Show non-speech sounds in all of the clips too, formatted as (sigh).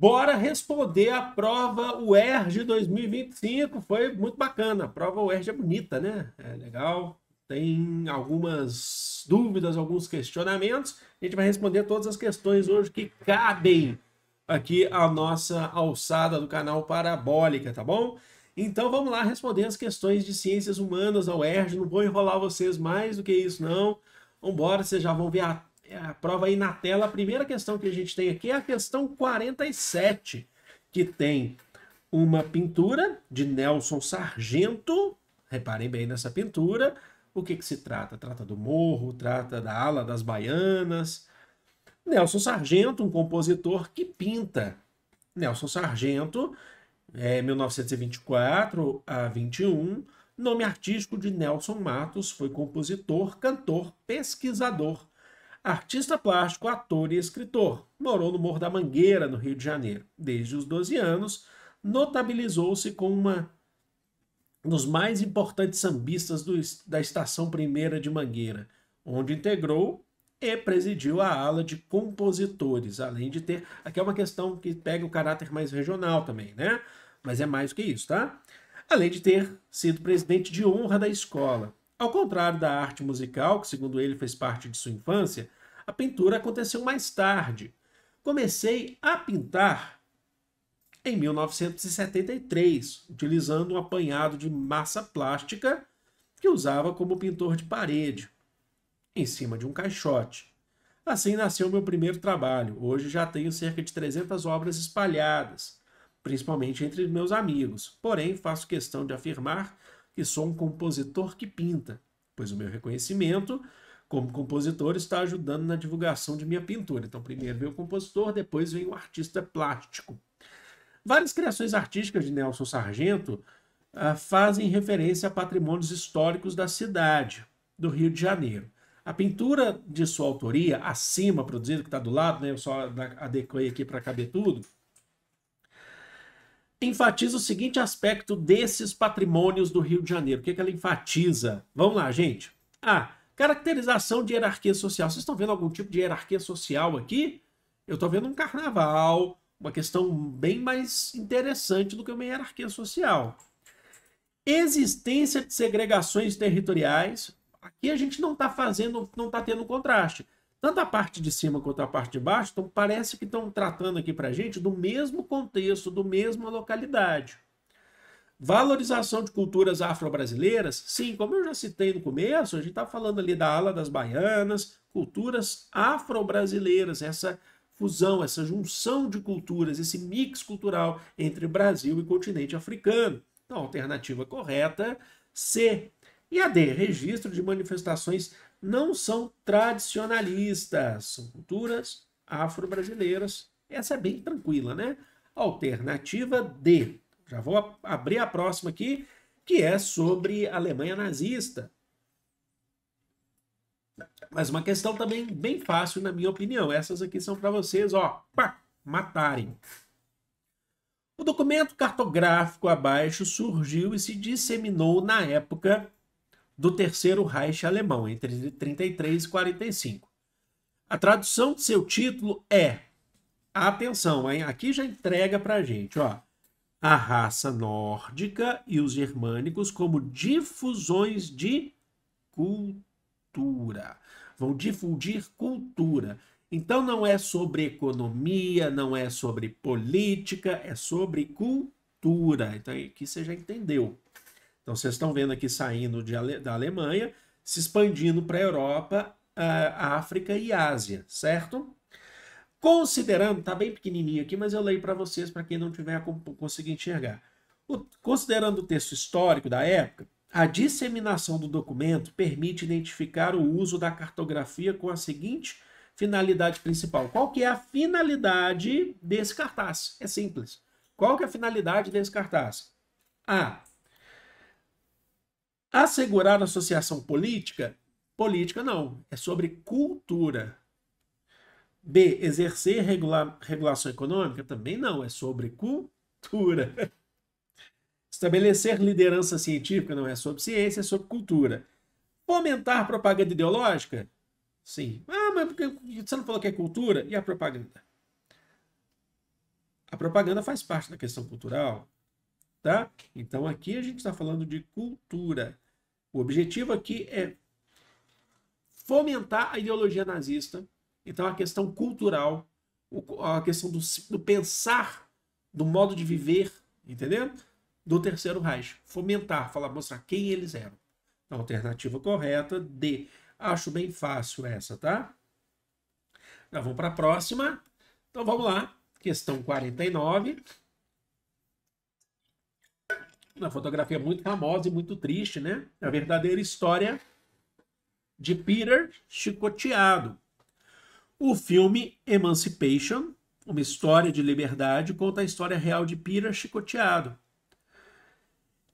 Bora responder a prova UERJ 2025. Foi muito bacana. A prova UERJ é bonita, né? É legal. Tem algumas dúvidas, alguns questionamentos. A gente vai responder todas as questões hoje que cabem aqui à nossa alçada do canal Parabólica, tá bom? Então vamos lá responder as questões de ciências humanas da UERJ. Não vou enrolar vocês mais do que isso, não. embora, vocês já vão ver a é, a prova aí na tela. A primeira questão que a gente tem aqui é a questão 47, que tem uma pintura de Nelson Sargento. Reparem bem nessa pintura. O que, que se trata? Trata do morro, trata da ala das baianas. Nelson Sargento, um compositor que pinta. Nelson Sargento, é, 1924 a 21, nome artístico de Nelson Matos, foi compositor, cantor, pesquisador Artista plástico, ator e escritor. Morou no Morro da Mangueira, no Rio de Janeiro. Desde os 12 anos, notabilizou-se como uma dos mais importantes sambistas do, da Estação Primeira de Mangueira, onde integrou e presidiu a ala de compositores, além de ter. Aqui é uma questão que pega o caráter mais regional também, né? Mas é mais do que isso, tá? Além de ter sido presidente de honra da escola. Ao contrário da arte musical, que segundo ele fez parte de sua infância, a pintura aconteceu mais tarde. Comecei a pintar em 1973, utilizando um apanhado de massa plástica que usava como pintor de parede, em cima de um caixote. Assim nasceu meu primeiro trabalho. Hoje já tenho cerca de 300 obras espalhadas, principalmente entre meus amigos. Porém, faço questão de afirmar que sou um compositor que pinta, pois o meu reconhecimento como compositor está ajudando na divulgação de minha pintura. Então, primeiro vem o compositor, depois vem o artista plástico. Várias criações artísticas de Nelson Sargento ah, fazem referência a patrimônios históricos da cidade, do Rio de Janeiro. A pintura de sua autoria, acima, produzida, que está do lado, né? eu só adequei aqui para caber tudo, enfatiza o seguinte aspecto desses patrimônios do Rio de Janeiro. O que, é que ela enfatiza? Vamos lá, gente. A. Ah, caracterização de hierarquia social. Vocês estão vendo algum tipo de hierarquia social aqui? Eu estou vendo um carnaval, uma questão bem mais interessante do que uma hierarquia social. Existência de segregações territoriais. Aqui a gente não está fazendo, não está tendo contraste tanto a parte de cima quanto a parte de baixo, então parece que estão tratando aqui para a gente do mesmo contexto, do mesma localidade. Valorização de culturas afro-brasileiras, sim, como eu já citei no começo, a gente está falando ali da ala das baianas, culturas afro-brasileiras, essa fusão, essa junção de culturas, esse mix cultural entre Brasil e continente africano. Então, a alternativa correta, C. E a D, registro de manifestações não são tradicionalistas, são culturas afro-brasileiras. Essa é bem tranquila, né? Alternativa D. Já vou abrir a próxima aqui, que é sobre a Alemanha nazista. Mas uma questão também bem fácil, na minha opinião. Essas aqui são para vocês, ó, pá, matarem. O documento cartográfico abaixo surgiu e se disseminou na época do Terceiro Reich alemão, entre 33 e 45. A tradução de seu título é, atenção, hein? aqui já entrega para a gente, ó, a raça nórdica e os germânicos como difusões de cultura. Vão difundir cultura. Então não é sobre economia, não é sobre política, é sobre cultura. Então aqui você já entendeu. Então vocês estão vendo aqui saindo de, da Alemanha, se expandindo para a Europa, a eh, África e Ásia, certo? Considerando, tá bem pequenininho aqui, mas eu leio para vocês, para quem não tiver conseguir enxergar. O, considerando o texto histórico da época, a disseminação do documento permite identificar o uso da cartografia com a seguinte finalidade principal. Qual que é a finalidade desse cartaz? É simples. Qual que é a finalidade desse cartaz? A. Assegurar associação política? Política não, é sobre cultura. B. Exercer regula regulação econômica? Também não, é sobre cultura. (laughs) Estabelecer liderança científica? Não, é sobre ciência, é sobre cultura. Fomentar propaganda ideológica? Sim. Ah, mas você não falou que é cultura? E a propaganda? A propaganda faz parte da questão cultural tá? Então aqui a gente está falando de cultura. O objetivo aqui é fomentar a ideologia nazista. Então a questão cultural, a questão do, do pensar, do modo de viver, entendeu? Do terceiro Reich. Fomentar, falar, mostrar quem eles eram. A alternativa correta D. Acho bem fácil essa, tá? Já então, vamos para a próxima. Então vamos lá. Questão 49 uma fotografia é muito famosa e muito triste, né? A verdadeira história de Peter chicoteado. O filme Emancipation, uma história de liberdade, conta a história real de Peter chicoteado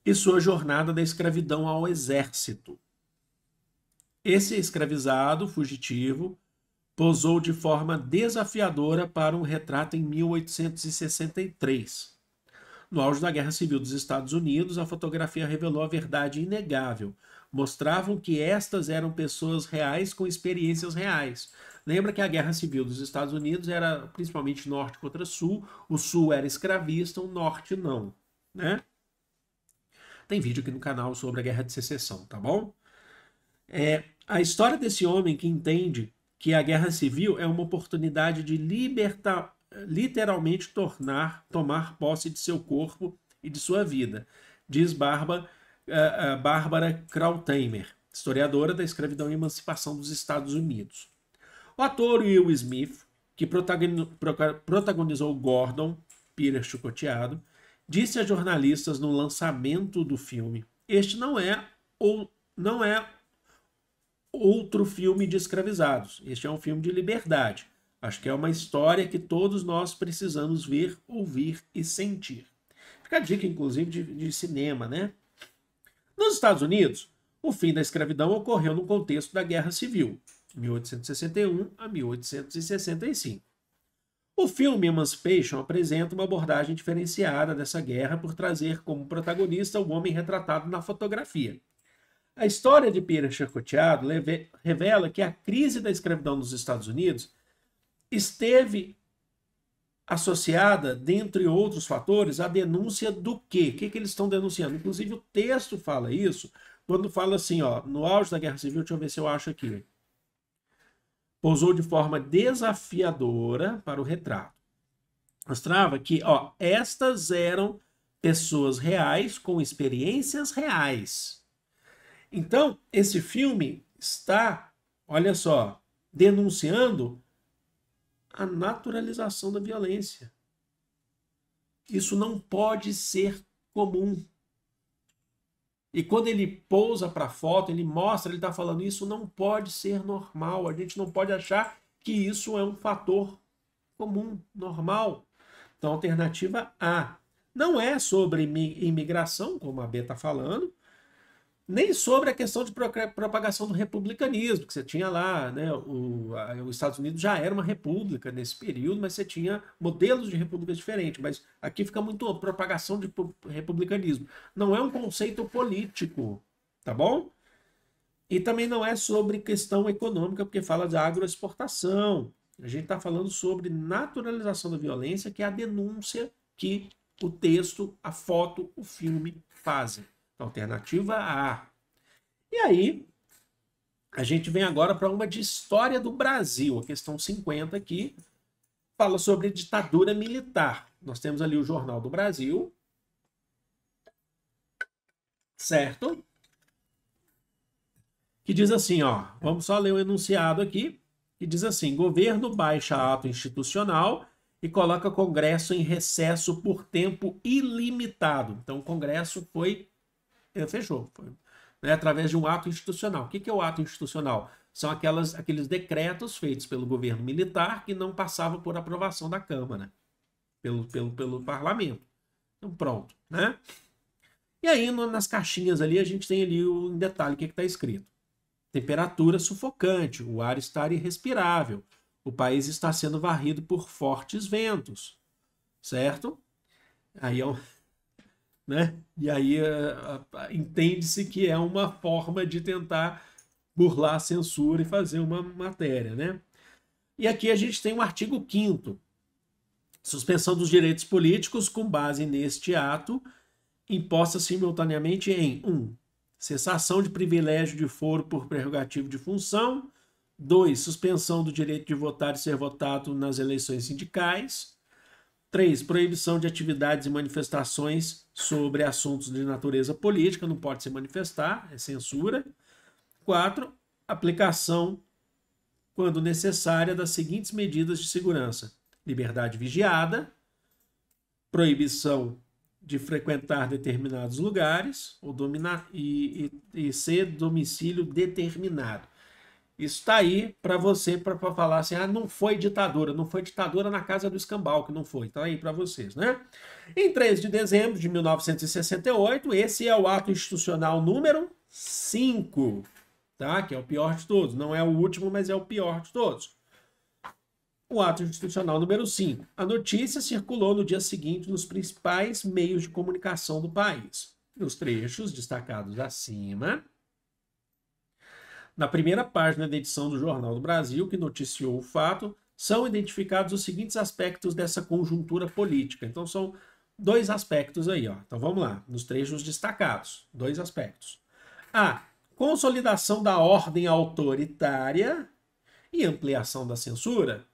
e sua jornada da escravidão ao exército. Esse escravizado fugitivo posou de forma desafiadora para um retrato em 1863 no auge da Guerra Civil dos Estados Unidos, a fotografia revelou a verdade inegável. Mostravam que estas eram pessoas reais com experiências reais. Lembra que a Guerra Civil dos Estados Unidos era principalmente norte contra sul, o sul era escravista, o norte não, né? Tem vídeo aqui no canal sobre a Guerra de Secessão, tá bom? É, a história desse homem que entende que a guerra civil é uma oportunidade de libertar literalmente tornar, tomar posse de seu corpo e de sua vida, diz Barba, uh, uh, Bárbara Krautheimer, historiadora da escravidão e emancipação dos Estados Unidos. O ator Will Smith, que protagonizou Gordon, Peter Chicoteado, disse a jornalistas no lançamento do filme: Este não é ou não é outro filme de escravizados. Este é um filme de liberdade. Acho que é uma história que todos nós precisamos ver, ouvir e sentir. Fica a dica, inclusive, de, de cinema, né? Nos Estados Unidos, o fim da escravidão ocorreu no contexto da Guerra Civil, 1861 a 1865. O filme Emancipation apresenta uma abordagem diferenciada dessa guerra por trazer como protagonista o homem retratado na fotografia. A história de Pira Chacoteado revela que a crise da escravidão nos Estados Unidos esteve associada, dentre outros fatores, à denúncia do quê? O que, que eles estão denunciando? Inclusive, o texto fala isso, quando fala assim, ó, no auge da Guerra Civil, deixa eu ver se eu acho aqui. Pousou de forma desafiadora para o retrato. Mostrava que, ó, estas eram pessoas reais com experiências reais. Então, esse filme está, olha só, denunciando a naturalização da violência. Isso não pode ser comum. E quando ele pousa para a foto, ele mostra, ele está falando isso não pode ser normal. A gente não pode achar que isso é um fator comum, normal. Então, alternativa A não é sobre imigração, como a B está falando, nem sobre a questão de propagação do republicanismo, que você tinha lá, né? O, a, os Estados Unidos já era uma república nesse período, mas você tinha modelos de república diferentes. Mas aqui fica muito propagação de republicanismo. Não é um conceito político, tá bom? E também não é sobre questão econômica, porque fala de agroexportação. A gente está falando sobre naturalização da violência, que é a denúncia que o texto, a foto, o filme fazem. Alternativa A. E aí, a gente vem agora para uma de história do Brasil, a questão 50 aqui, fala sobre ditadura militar. Nós temos ali o Jornal do Brasil, certo? Que diz assim, ó, vamos só ler o enunciado aqui, que diz assim: governo baixa ato institucional e coloca Congresso em recesso por tempo ilimitado. Então, o Congresso foi fechou. Foi, né, através de um ato institucional. O que, que é o ato institucional? São aquelas, aqueles decretos feitos pelo governo militar que não passavam por aprovação da Câmara, pelo, pelo, pelo parlamento. Então, pronto. Né? E aí, no, nas caixinhas ali, a gente tem ali o, em detalhe o que é está escrito. Temperatura sufocante, o ar está irrespirável, o país está sendo varrido por fortes ventos, certo? Aí é um... Né? E aí eh, entende-se que é uma forma de tentar burlar a censura e fazer uma matéria, né? E aqui a gente tem um artigo 5 Suspensão dos direitos políticos com base neste ato, imposta simultaneamente em 1. Um, cessação de privilégio de foro por prerrogativo de função. 2. Suspensão do direito de votar e ser votado nas eleições sindicais. 3. Proibição de atividades e manifestações sobre assuntos de natureza política, não pode se manifestar, é censura. 4. Aplicação, quando necessária, das seguintes medidas de segurança: liberdade vigiada, proibição de frequentar determinados lugares ou dominar e, e, e ser domicílio determinado. Isso está aí para você para falar assim: ah, não foi ditadura, não foi ditadura na casa do escambau que não foi. Está então, aí para vocês, né? Em 3 de dezembro de 1968, esse é o ato institucional número 5, tá? Que é o pior de todos. Não é o último, mas é o pior de todos. O ato institucional número 5. A notícia circulou no dia seguinte nos principais meios de comunicação do país. Nos trechos destacados acima, na primeira página da edição do Jornal do Brasil, que noticiou o fato, são identificados os seguintes aspectos dessa conjuntura política. Então são dois aspectos aí, ó. Então vamos lá, nos trechos destacados, dois aspectos. A consolidação da ordem autoritária e ampliação da censura.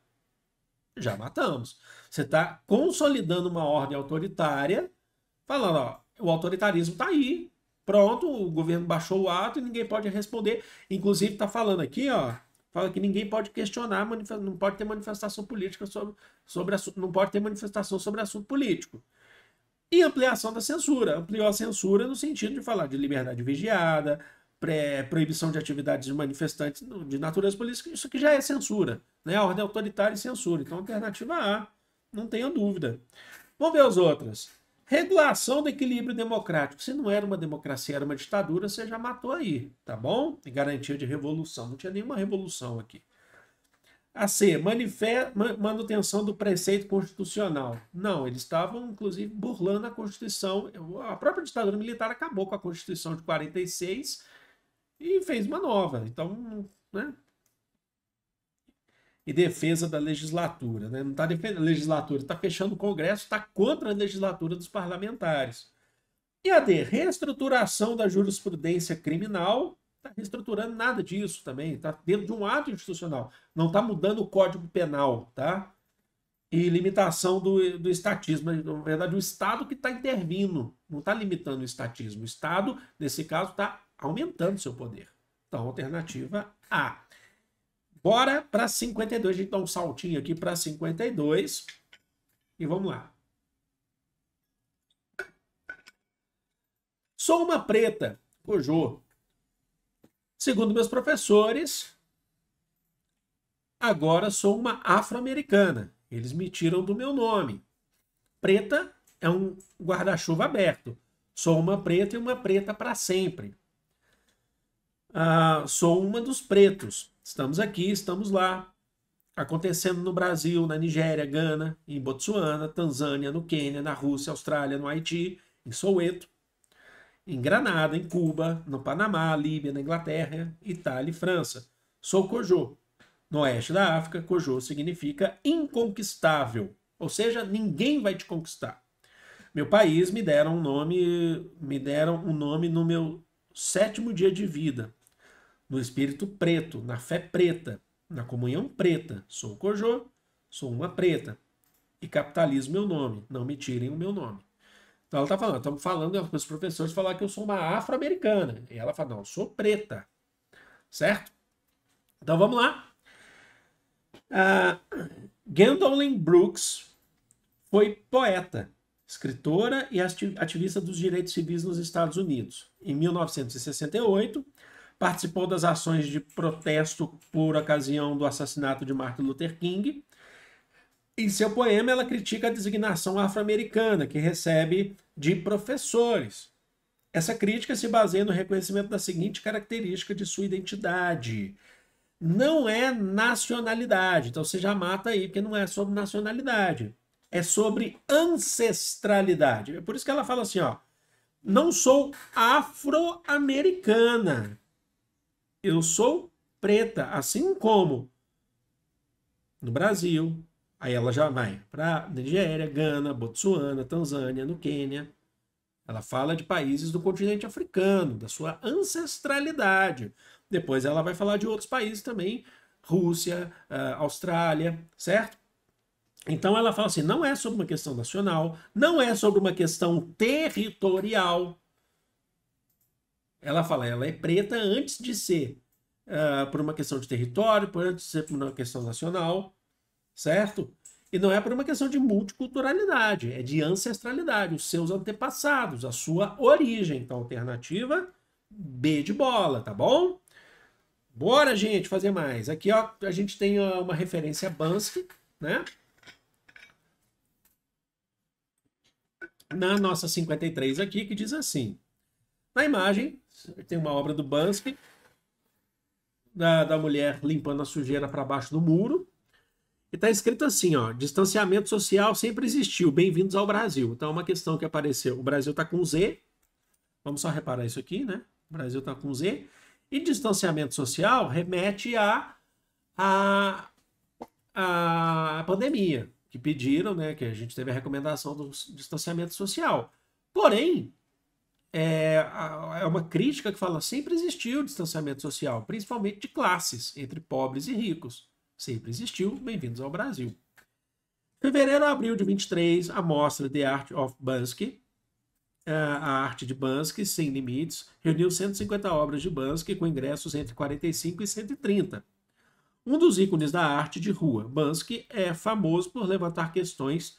Já matamos. Você está consolidando uma ordem autoritária, falando, ó, o autoritarismo está aí, Pronto, o governo baixou o ato e ninguém pode responder. Inclusive, está falando aqui, ó. Fala que ninguém pode questionar, não pode ter manifestação política sobre, sobre não pode ter manifestação sobre assunto político. E ampliação da censura. Ampliou a censura no sentido de falar de liberdade vigiada, pré, proibição de atividades de manifestantes de natureza política, isso que já é censura. Né? A ordem é autoritária e censura. Então, alternativa A, não tenha dúvida. Vamos ver as outras. Regulação do equilíbrio democrático. Se não era uma democracia, era uma ditadura, você já matou aí, tá bom? E garantia de revolução. Não tinha nenhuma revolução aqui. A C, manutenção do preceito constitucional. Não, eles estavam, inclusive, burlando a Constituição. A própria ditadura militar acabou com a Constituição de 46 e fez uma nova. Então, né? e defesa da legislatura. Né? Não está defendendo a legislatura, está fechando o Congresso, está contra a legislatura dos parlamentares. E a D, reestruturação da jurisprudência criminal, está reestruturando nada disso também, está dentro de um ato institucional, não está mudando o Código Penal, tá? E limitação do, do estatismo, na verdade, o Estado que está intervindo, não está limitando o estatismo, o Estado, nesse caso, está aumentando seu poder. Então, alternativa A. Bora para 52. A gente dá um saltinho aqui para 52. E vamos lá. Sou uma preta, cojô. Segundo meus professores, agora sou uma afro-americana. Eles me tiram do meu nome. Preta é um guarda-chuva aberto. Sou uma preta e uma preta para sempre. Ah, sou uma dos pretos. Estamos aqui, estamos lá. Acontecendo no Brasil, na Nigéria, Gana, em Botsuana, Tanzânia, no Quênia, na Rússia, Austrália, no Haiti, em Soweto, em Granada, em Cuba, no Panamá, Líbia, na Inglaterra, Itália e França. Sou Kojo. No oeste da África, Kojo significa inconquistável, ou seja, ninguém vai te conquistar. Meu país me deram um nome, me deram um nome no meu sétimo dia de vida, no espírito preto, na fé preta, na comunhão preta. Sou Kojo, sou uma preta. E capitalizo meu nome. Não me tirem o meu nome. Então ela está falando, estamos falando com é, os professores falar que eu sou uma afro-americana. E ela fala, não, eu sou preta. Certo? Então vamos lá. Uh, Gwendolyn Brooks foi poeta, escritora e ativista dos direitos civis nos Estados Unidos. Em 1968, participou das ações de protesto por ocasião do assassinato de Martin Luther King. Em seu poema, ela critica a designação afro-americana que recebe de professores. Essa crítica se baseia no reconhecimento da seguinte característica de sua identidade: não é nacionalidade. Então você já mata aí, porque não é sobre nacionalidade. É sobre ancestralidade. É por isso que ela fala assim, ó. Não sou afro-americana eu sou preta, assim como no Brasil. Aí ela já vai para Nigéria, Gana, Botsuana, Tanzânia, no Quênia. Ela fala de países do continente africano, da sua ancestralidade. Depois ela vai falar de outros países também, Rússia, ah, Austrália, certo? Então ela fala assim: não é sobre uma questão nacional, não é sobre uma questão territorial, ela fala, ela é preta antes de ser uh, por uma questão de território, por antes de ser por uma questão nacional, certo? E não é por uma questão de multiculturalidade, é de ancestralidade, os seus antepassados, a sua origem. Então, alternativa B de bola, tá bom? Bora, gente, fazer mais. Aqui, ó, a gente tem ah, uma referência a Bansky, né? Na nossa 53 aqui, que diz assim. Na imagem, tem uma obra do Bansky, da, da mulher limpando a sujeira para baixo do muro. E está escrito assim, ó, distanciamento social sempre existiu, bem-vindos ao Brasil. Então é uma questão que apareceu. O Brasil está com Z, vamos só reparar isso aqui, né? O Brasil está com Z. E distanciamento social remete à a, a, a, pandemia, que pediram, né? Que a gente teve a recomendação do distanciamento social. Porém, é, é uma crítica que fala sempre existiu o distanciamento social, principalmente de classes, entre pobres e ricos. Sempre existiu, bem-vindos ao Brasil. Fevereiro a abril de 23, a mostra The Art of Bansky, é, a arte de Bansky sem limites, reuniu 150 obras de Bansky com ingressos entre 45 e 130. Um dos ícones da arte de rua, Bansky é famoso por levantar questões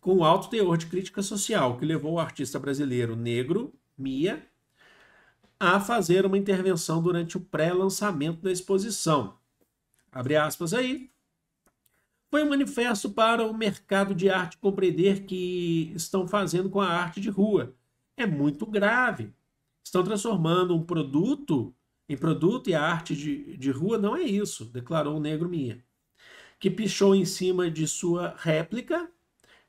com alto teor de crítica social, que levou o artista brasileiro negro Mia a fazer uma intervenção durante o pré-lançamento da exposição. Abre aspas aí. Foi um manifesto para o mercado de arte compreender que estão fazendo com a arte de rua. É muito grave. Estão transformando um produto em produto e a arte de, de rua não é isso, declarou o negro Mia, que pichou em cima de sua réplica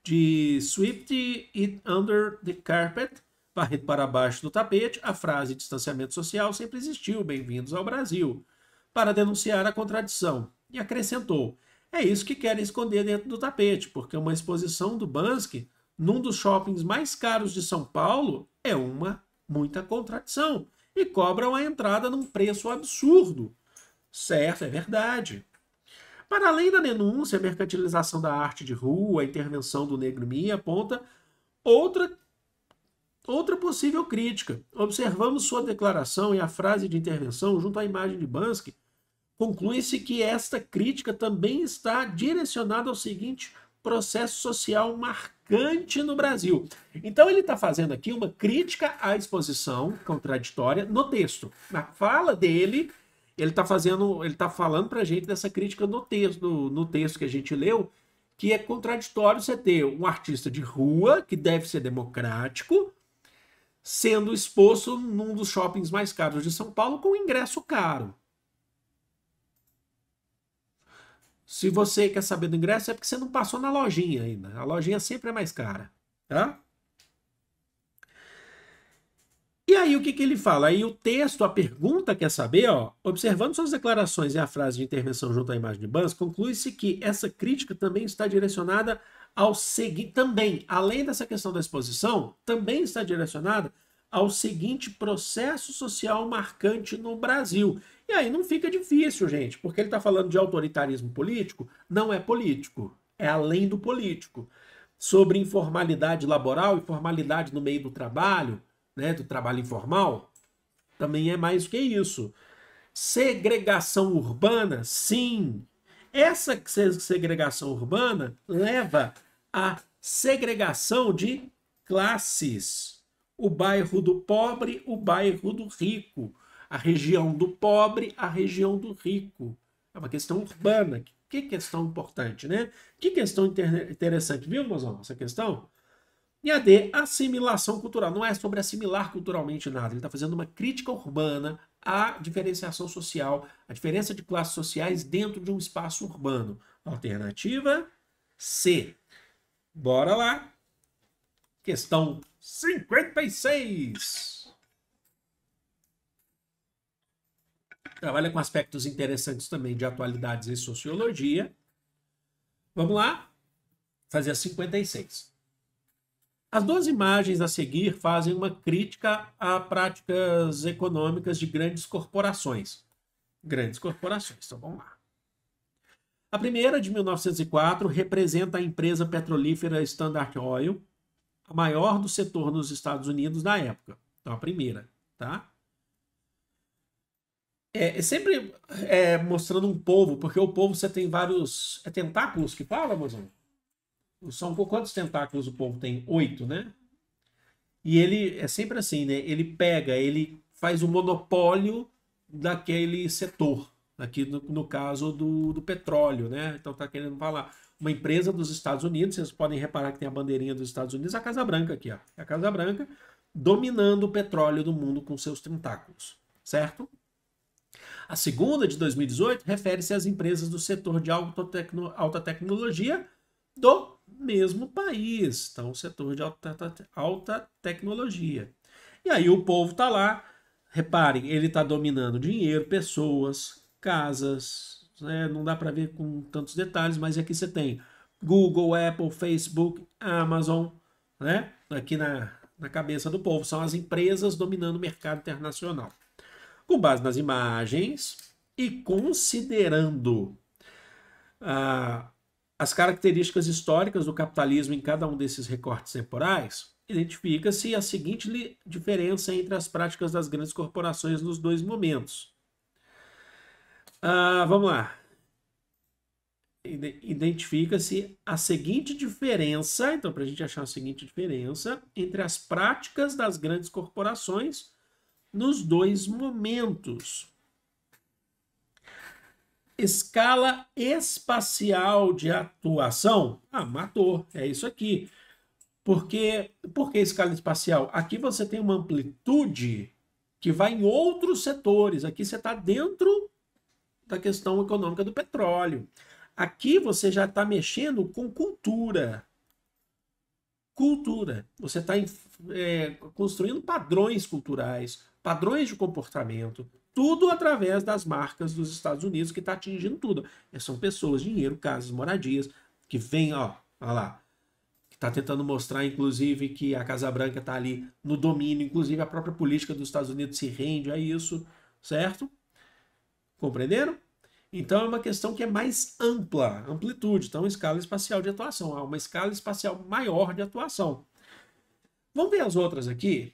de Swift It Under the Carpet, varrido para baixo do tapete, a frase distanciamento social sempre existiu, bem-vindos ao Brasil, para denunciar a contradição. E acrescentou: é isso que querem esconder dentro do tapete, porque uma exposição do Bansky num dos shoppings mais caros de São Paulo é uma muita contradição. E cobram a entrada num preço absurdo. Certo, é verdade. Para além da denúncia, a mercantilização da arte de rua, a intervenção do negro em aponta outra Outra possível crítica. Observamos sua declaração e a frase de intervenção junto à imagem de Bansky. Conclui-se que esta crítica também está direcionada ao seguinte processo social marcante no Brasil. Então ele está fazendo aqui uma crítica à exposição contraditória no texto. Na fala dele, ele está fazendo, ele está falando para a gente dessa crítica no texto, no, no texto que a gente leu, que é contraditório você ter um artista de rua que deve ser democrático sendo exposto num dos shoppings mais caros de São Paulo com ingresso caro. Se você quer saber do ingresso, é porque você não passou na lojinha ainda. A lojinha sempre é mais cara, tá? E aí o que, que ele fala? Aí o texto, a pergunta quer saber, ó, observando suas declarações e a frase de intervenção junto à imagem de Bans, conclui-se que essa crítica também está direcionada ao seguir também, além dessa questão da exposição, também está direcionada ao seguinte processo social marcante no Brasil. E aí não fica difícil, gente, porque ele está falando de autoritarismo político, não é político, é além do político. Sobre informalidade laboral e formalidade no meio do trabalho, né, do trabalho informal, também é mais que isso. Segregação urbana, sim, essa segregação urbana leva à segregação de classes. O bairro do pobre, o bairro do rico. A região do pobre, a região do rico. É uma questão urbana. Que questão importante, né? Que questão interessante, viu, mozão, essa questão? E a D, assimilação cultural. Não é sobre assimilar culturalmente nada. Ele está fazendo uma crítica urbana a diferenciação social, a diferença de classes sociais dentro de um espaço urbano. Alternativa C. Bora lá. Questão 56. Trabalha com aspectos interessantes também de atualidades e sociologia. Vamos lá? Fazer a 56. As duas imagens a seguir fazem uma crítica a práticas econômicas de grandes corporações. Grandes corporações, então vamos lá. A primeira, de 1904, representa a empresa petrolífera Standard Oil, a maior do setor nos Estados Unidos na época. Então, a primeira, tá? É, é sempre é, mostrando um povo, porque o povo você tem vários. É tentáculos que fala, mozão? São quantos tentáculos o povo tem? Oito, né? E ele é sempre assim, né? Ele pega, ele faz o monopólio daquele setor. Aqui no, no caso do, do, petróleo, né? Então tá querendo falar. Uma empresa dos Estados Unidos, vocês podem reparar que tem a bandeirinha dos Estados Unidos, é a Casa Branca aqui, ó. É a Casa Branca dominando o petróleo do mundo com seus tentáculos, certo? A segunda, de 2018, refere-se às empresas do setor de alta, tecno, alta tecnologia do mesmo país. Então, o setor de alta, alta tecnologia. E aí o povo está lá, reparem, ele está dominando dinheiro, pessoas, casas, né? não dá para ver com tantos detalhes, mas aqui você tem Google, Apple, Facebook, Amazon, né? aqui na, na cabeça do povo, são as empresas dominando o mercado internacional. Com base nas imagens e considerando ah, as características históricas do capitalismo em cada um desses recortes temporais, identifica-se a seguinte diferença entre as práticas das grandes corporações nos dois momentos. Ah, vamos lá. Identifica-se a seguinte diferença, então, para a gente achar a seguinte diferença, entre as práticas das grandes corporações nos dois momentos escala espacial de atuação, ah, matou, é isso aqui. Porque, porque escala espacial? Aqui você tem uma amplitude que vai em outros setores. Aqui você está dentro da questão econômica do petróleo. Aqui você já está mexendo com cultura. Cultura. Você está é, construindo padrões culturais, padrões de comportamento, tudo através das marcas dos Estados Unidos que está atingindo tudo. É, são pessoas, dinheiro, casas, moradias, que vem, ó, olha lá, que está tentando mostrar, inclusive, que a Casa Branca está ali no domínio, inclusive a própria política dos Estados Unidos se rende a isso, certo? Compreenderam? Então é uma questão que é mais ampla, amplitude, então escala espacial de atuação, há uma escala espacial maior de atuação. Vamos ver as outras aqui,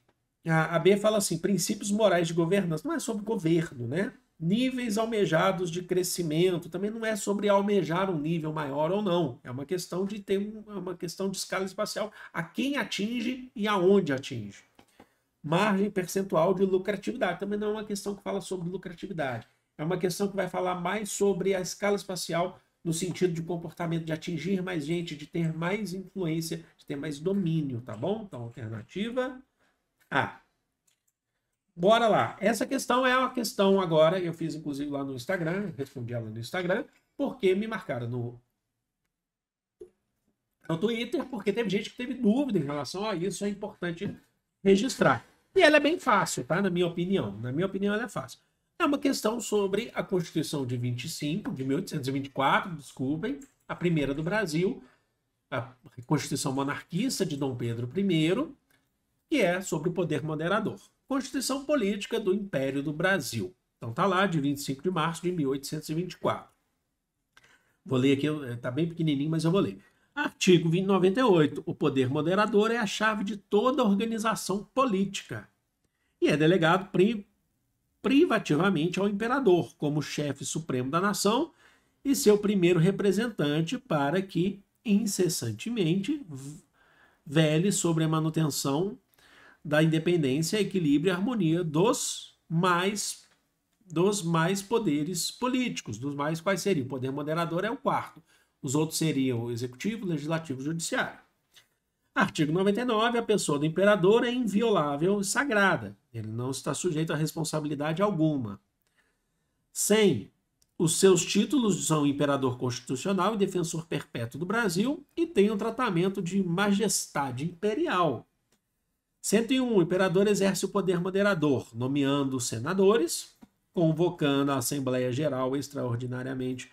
a, B fala assim: princípios morais de governança não é sobre governo, né? Níveis almejados de crescimento também não é sobre almejar um nível maior ou não. É uma questão de ter um, é uma questão de escala espacial a quem atinge e aonde atinge. Margem percentual de lucratividade também não é uma questão que fala sobre lucratividade. É uma questão que vai falar mais sobre a escala espacial no sentido de comportamento de atingir mais gente, de ter mais influência, de ter mais domínio, tá bom? Então, alternativa ah, bora lá. Essa questão é uma questão agora, eu fiz inclusive lá no Instagram, respondi ela no Instagram, porque me marcaram no, no Twitter, porque teve gente que teve dúvida em relação a isso, é importante registrar. E ela é bem fácil, tá? Na minha opinião. Na minha opinião, ela é fácil. É uma questão sobre a Constituição de 25, de 1824, desculpem, a primeira do Brasil, a Constituição monarquista de Dom Pedro I, que é sobre o poder moderador. Constituição Política do Império do Brasil. Então tá lá, de 25 de março de 1824. Vou ler aqui, eh, tá bem pequenininho, mas eu vou ler. Artigo 298. O poder moderador é a chave de toda organização política e é delegado pri privativamente ao imperador como chefe supremo da nação e seu primeiro representante para que incessantemente vele sobre a manutenção da independência, equilíbrio e harmonia dos mais dos mais poderes políticos, dos mais quais seriam. O poder moderador é o quarto. Os outros seriam o executivo, legislativo e judiciário. Artigo 99. A pessoa do imperador é inviolável e sagrada. Ele não está sujeito a responsabilidade alguma. 100. Os seus títulos são imperador constitucional e defensor perpétuo do Brasil e têm o um tratamento de majestade imperial. 101. O imperador exerce o poder moderador, nomeando senadores, convocando a Assembleia Geral extraordinariamente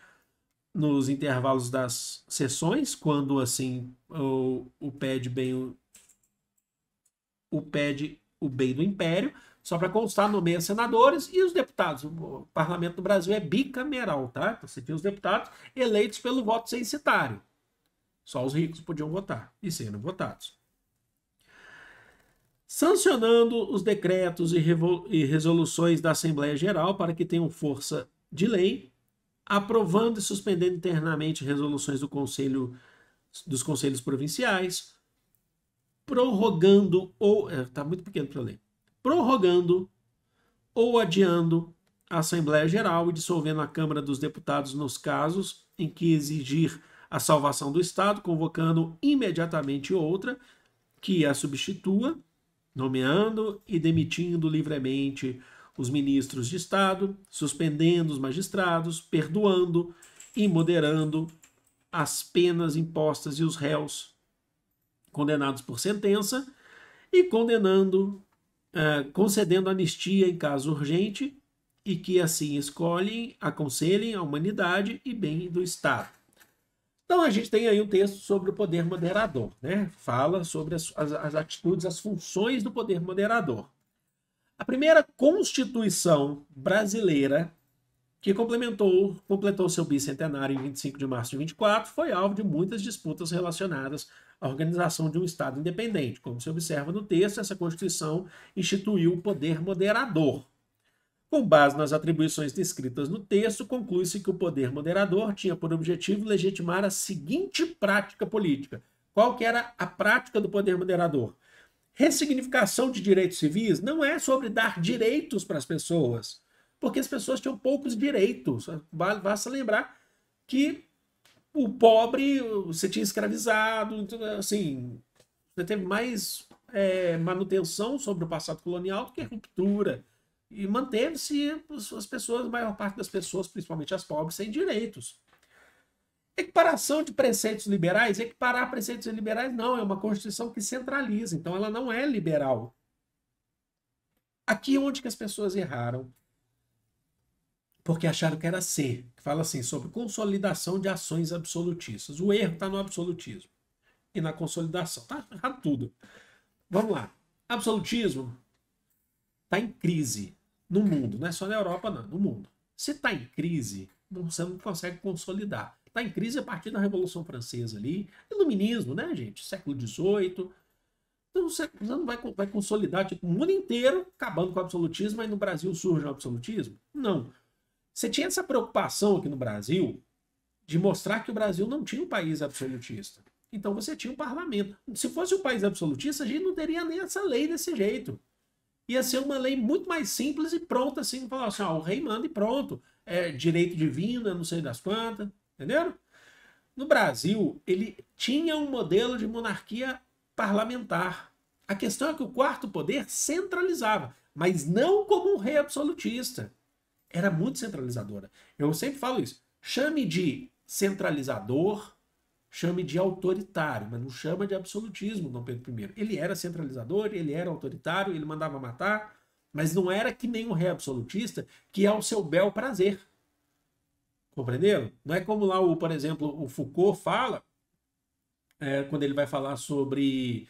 nos intervalos das sessões, quando assim o, o pede bem o, o pede o bem do império, só para constar, nomeia senadores e os deputados. O parlamento do Brasil é bicameral, tá? Então você tinha os deputados eleitos pelo voto censitário. Só os ricos podiam votar e sendo votados sancionando os decretos e, e resoluções da Assembleia Geral para que tenham força de lei, aprovando e suspendendo internamente resoluções do Conselho dos conselhos provinciais, prorrogando ou está é, tá muito pequeno para ler, prorrogando ou adiando a Assembleia Geral e dissolvendo a Câmara dos Deputados nos casos em que exigir a salvação do Estado, convocando imediatamente outra que a substitua nomeando e demitindo livremente os ministros de Estado, suspendendo os magistrados, perdoando e moderando as penas impostas e os réus condenados por sentença e condenando, eh, concedendo anistia em caso urgente e que assim escolhem, aconselhem a humanidade e bem do Estado. Então a gente tem aí um texto sobre o poder moderador, né? Fala sobre as, as, as atitudes, as funções do poder moderador. A primeira Constituição brasileira que complementou, completou seu bicentenário em 25 de março de 24, foi alvo de muitas disputas relacionadas à organização de um Estado independente. Como se observa no texto, essa Constituição instituiu o poder moderador, com base nas atribuições descritas no texto, conclui-se que o poder moderador tinha por objetivo legitimar a seguinte prática política. Qual que era a prática do poder moderador? Ressignificação de direitos civis não é sobre dar direitos para as pessoas, porque as pessoas tinham poucos direitos. Basta lembrar que o pobre você tinha escravizado, então, assim, você teve mais é, manutenção sobre o passado colonial do que ruptura. E manteve-se as pessoas, a maior parte das pessoas, principalmente as pobres, sem direitos. Equiparação de preceitos liberais, equiparar preceitos liberais não, é uma constituição que centraliza, então ela não é liberal. Aqui onde que as pessoas erraram, porque acharam que era C, que fala assim sobre consolidação de ações absolutistas. O erro está no absolutismo e na consolidação. Tá errado tudo. Vamos lá. Absolutismo está em crise no mundo, não é só na Europa, não, no mundo. Se está em crise, você não consegue consolidar. Está em crise a partir da Revolução Francesa ali, iluminismo, né, gente? Século XVIII. Então você não vai, vai consolidar tipo, o mundo inteiro acabando com o absolutismo, mas no Brasil surge o absolutismo? Não. Você tinha essa preocupação aqui no Brasil de mostrar que o Brasil não tinha um país absolutista. Então você tinha um parlamento. Se fosse um país absolutista, a gente não teria nem essa lei desse jeito ia ser uma lei muito mais simples e pronta, assim, falar assim, ó, o rei manda e pronto, é direito divino, não sei das quantas, entendeu? No Brasil, ele tinha um modelo de monarquia parlamentar. A questão é que o quarto poder centralizava, mas não como um rei absolutista. Era muito centralizadora. Eu sempre falo isso. Chame de centralizador, chame de autoritário, mas não chama de absolutismo Dom Pedro I. Ele era centralizador, ele era autoritário, ele mandava matar, mas não era que nem um rei absolutista que é ao seu bel prazer. Compreenderam? Não é como lá, o, por exemplo, o Foucault fala, é, quando ele vai falar sobre,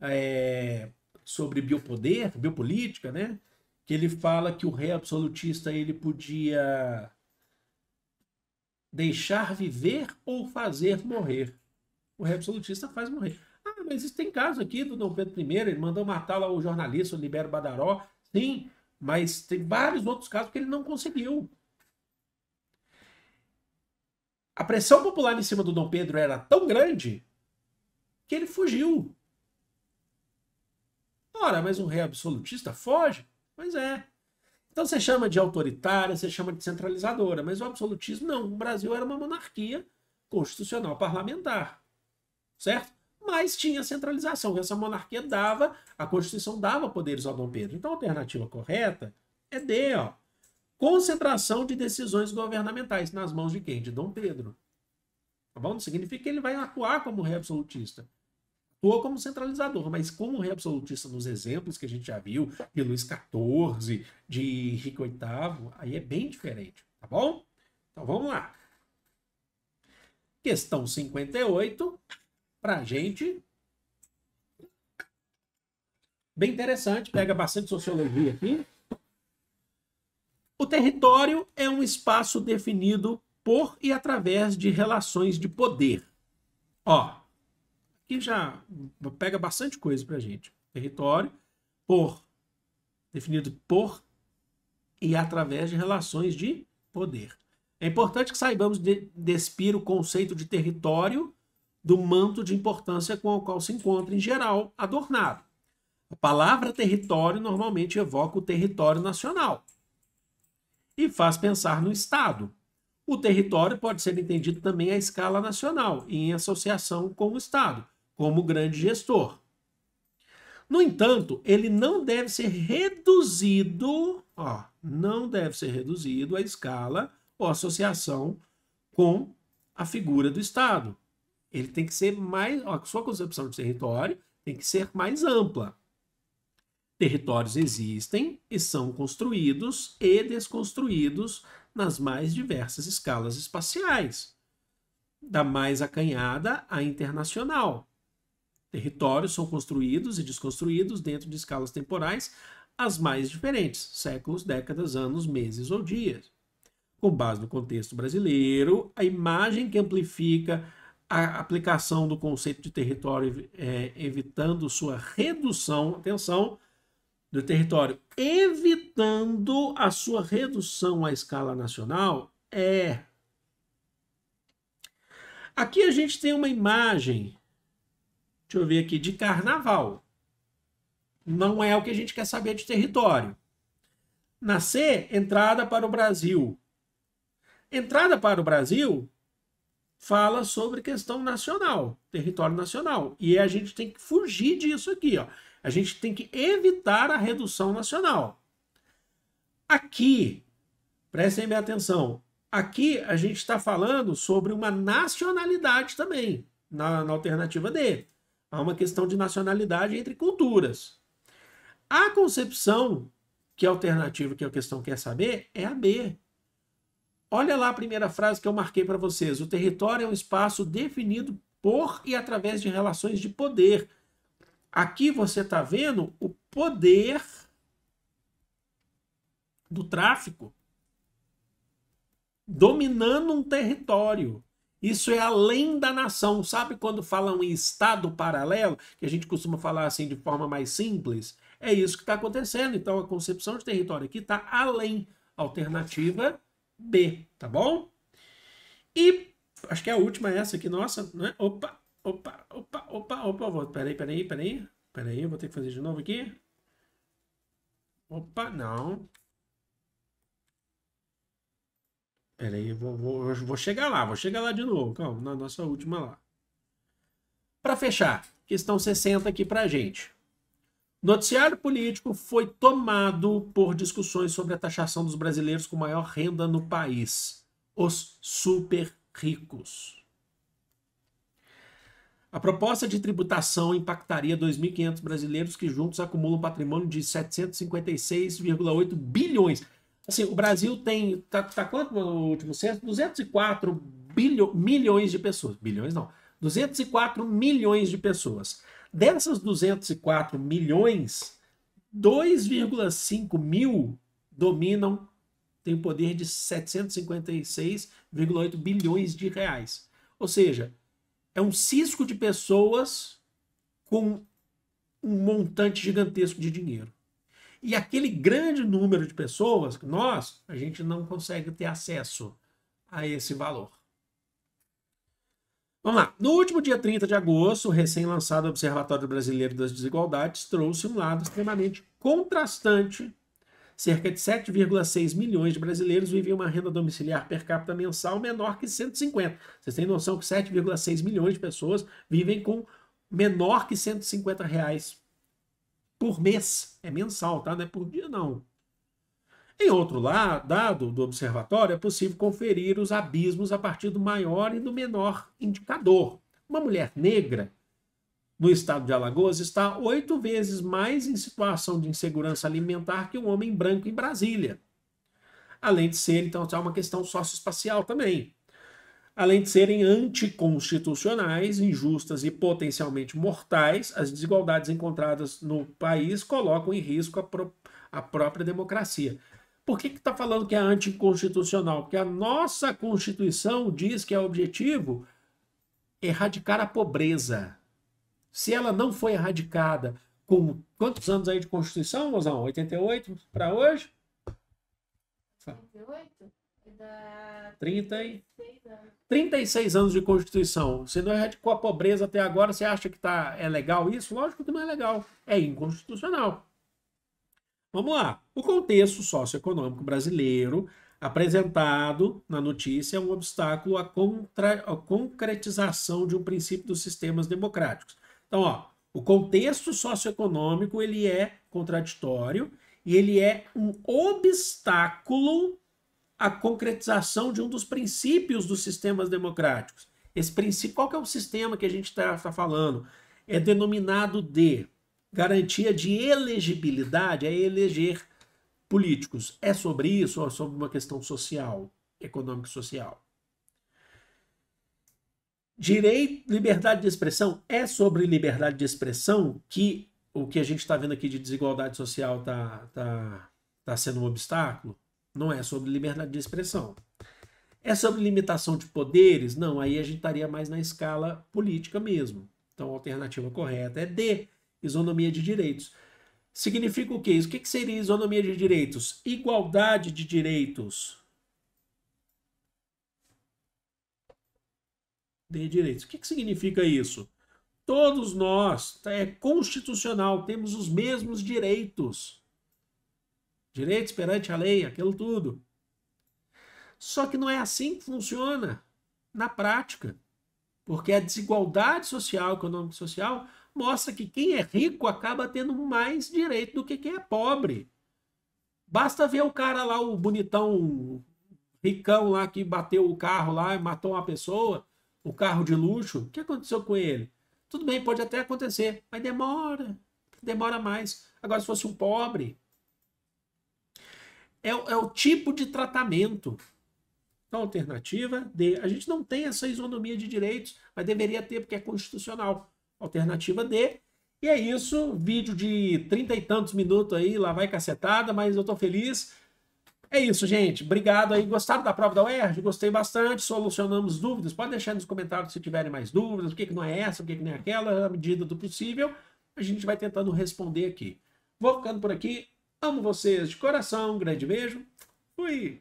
é, sobre biopoder, biopolítica, né? que ele fala que o rei absolutista ele podia deixar viver ou fazer morrer. O rei absolutista faz morrer. Ah, mas isso tem caso aqui do Dom Pedro I, ele mandou matar lá o jornalista, o Libero Badaró. Sim, mas tem vários outros casos que ele não conseguiu. A pressão popular em cima do Dom Pedro era tão grande que ele fugiu. Ora, mas um rei absolutista foge? Pois é. Então você chama de autoritária, você chama de centralizadora, mas o absolutismo não. O Brasil era uma monarquia constitucional parlamentar, certo? Mas tinha centralização, essa monarquia dava, a Constituição dava poderes ao Dom Pedro. Então a alternativa correta é D, ó. Concentração de decisões governamentais nas mãos de quem? De Dom Pedro. Tá bom? Não significa que ele vai atuar como rei absolutista atua como centralizador, mas como reabsolutista nos exemplos que a gente já viu de Luís XIV, de Henrique VIII, aí é bem diferente, tá bom? Então vamos lá. Questão 58, pra gente. Bem interessante, pega bastante sociologia aqui. O território é um espaço definido por e através de relações de poder. Ó, que já pega bastante coisa para a gente. Território por, definido por e através de relações de poder. É importante que saibamos de, despir o conceito de território do manto de importância com o qual se encontra, em geral, adornado. A palavra território normalmente evoca o território nacional e faz pensar no Estado. O território pode ser entendido também à escala nacional, em associação com o Estado, como grande gestor. No entanto, ele não deve ser reduzido, ó, não deve ser reduzido à escala ou associação com a figura do Estado. Ele tem que ser mais, ó, a sua concepção de território tem que ser mais ampla. Territórios existem e são construídos e desconstruídos nas mais diversas escalas espaciais, da mais acanhada à internacional. Territórios são construídos e desconstruídos dentro de escalas temporais as mais diferentes, séculos, décadas, anos, meses ou dias. Com base no contexto brasileiro, a imagem que amplifica a aplicação do conceito de território, é, evitando sua redução, atenção, do território, evitando a sua redução à escala nacional, é. Aqui a gente tem uma imagem Deixa eu ver aqui, de carnaval. Não é o que a gente quer saber de território. Nascer entrada para o Brasil. Entrada para o Brasil fala sobre questão nacional, território nacional. E a gente tem que fugir disso aqui, ó. A gente tem que evitar a redução nacional. Aqui, prestem bem atenção, aqui a gente está falando sobre uma nacionalidade também, na, na alternativa D. Há uma questão de nacionalidade entre culturas. A concepção, que é alternativa, que é a questão quer saber, é a B. Olha lá a primeira frase que eu marquei para vocês. O território é um espaço definido por e através de relações de poder. Aqui você está vendo o poder do tráfico dominando um território. Isso é além da nação. Sabe quando falam em Estado paralelo, que a gente costuma falar assim de forma mais simples? É isso que está acontecendo. Então a concepção de território aqui está além. Alternativa B, tá bom? E acho que é a última essa aqui, nossa, né? Opa, opa, opa, opa, opa, vou, peraí, peraí, peraí, peraí, vou ter que fazer de novo aqui. Opa, não, Pera aí, vou, vou, vou chegar lá, vou chegar lá de novo, calma, na nossa última lá. Para fechar, questão 60 aqui para a gente. Noticiário político foi tomado por discussões sobre a taxação dos brasileiros com maior renda no país, os super ricos. A proposta de tributação impactaria 2.500 brasileiros que juntos acumulam patrimônio de 756,8 bilhões. Assim, o Brasil tem. Tá, tá quanto no último censo? 204 bilho, milhões de pessoas. Bilhões não. 204 milhões de pessoas. Dessas 204 milhões, 2,5 mil dominam, tem o poder de 756,8 bilhões de reais. Ou seja, é um cisco de pessoas com um montante gigantesco de dinheiro. E aquele grande número de pessoas, nós, a gente não consegue ter acesso a esse valor. Vamos lá. No último dia 30 de agosto, o recém-lançado Observatório Brasileiro das Desigualdades trouxe um lado extremamente contrastante. Cerca de 7,6 milhões de brasileiros vivem uma renda domiciliar per capita mensal menor que 150. Vocês têm noção que 7,6 milhões de pessoas vivem com menor que 150 reais por mês. É mensal, tá? Não é por dia, não. Em outro lado, dado do observatório, é possível conferir os abismos a partir do maior e do menor indicador. Uma mulher negra no estado de Alagoas está oito vezes mais em situação de insegurança alimentar que um homem branco em Brasília. Além de ser, então, uma questão socioespacial também. Além de serem anticonstitucionais, injustas e potencialmente mortais, as desigualdades encontradas no país colocam em risco a, pro... a própria democracia. Por que está falando que é anticonstitucional? Porque a nossa Constituição diz que é objetivo erradicar a pobreza. Se ela não foi erradicada com quantos anos aí de Constituição, mozão? 88 para hoje? 88? 30 e... 36 anos de Constituição. Se não é com a pobreza até agora, você acha que tá, é legal isso? Lógico que não é legal. É inconstitucional. Vamos lá. O contexto socioeconômico brasileiro apresentado na notícia é um obstáculo à, contra... à concretização de um princípio dos sistemas democráticos. Então, ó, o contexto socioeconômico ele é contraditório e ele é um obstáculo a concretização de um dos princípios dos sistemas democráticos. Esse princípio, qual que é o sistema que a gente está tá falando? É denominado de garantia de elegibilidade, é eleger políticos. É sobre isso ou é sobre uma questão social, econômica e social? Direito, liberdade de expressão é sobre liberdade de expressão que o que a gente está vendo aqui de desigualdade social está tá, tá sendo um obstáculo? Não é sobre liberdade de expressão. É sobre limitação de poderes? Não, aí a gente estaria mais na escala política mesmo. Então a alternativa correta é D, isonomia de direitos. Significa o quê? O que seria isonomia de direitos? Igualdade de direitos. De é direitos. O que significa isso? Todos nós, é constitucional, temos os mesmos direitos direitos perante a lei, aquilo tudo. Só que não é assim que funciona na prática. Porque a desigualdade social, econômica e social, mostra que quem é rico acaba tendo mais direito do que quem é pobre. Basta ver o cara lá, o bonitão ricão lá que bateu o carro lá e matou uma pessoa, o carro de luxo. O que aconteceu com ele? Tudo bem, pode até acontecer, mas demora, demora mais. Agora, se fosse um pobre, é, é o tipo de tratamento. Então, alternativa D. A gente não tem essa isonomia de direitos, mas deveria ter, porque é constitucional. Alternativa D. E é isso. Vídeo de trinta e tantos minutos aí, lá vai cacetada, mas eu tô feliz. É isso, gente. Obrigado aí. Gostaram da prova da UERJ? Gostei bastante. Solucionamos dúvidas. Pode deixar nos comentários se tiverem mais dúvidas. O que, que não é essa, o que, que não é aquela. Na medida do possível, a gente vai tentando responder aqui. Vou ficando por aqui. Amo vocês de coração, um grande beijo. Fui!